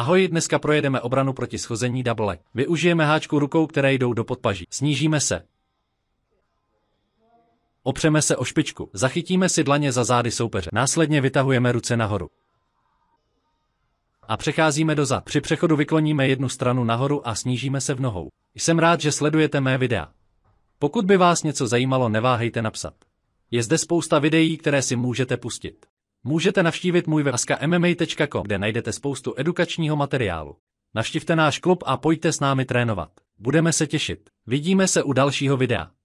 Ahoj, dneska projedeme obranu proti schození double. Využijeme háčku rukou, které jdou do podpaží. Snížíme se. Opřeme se o špičku. Zachytíme si dlaně za zády soupeře. Následně vytahujeme ruce nahoru. A přecházíme do za Při přechodu vykloníme jednu stranu nahoru a snížíme se v nohou. Jsem rád, že sledujete mé videa. Pokud by vás něco zajímalo, neváhejte napsat. Je zde spousta videí, které si můžete pustit. Můžete navštívit můj web mma.com, kde najdete spoustu edukačního materiálu. Navštivte náš klub a pojďte s námi trénovat. Budeme se těšit. Vidíme se u dalšího videa.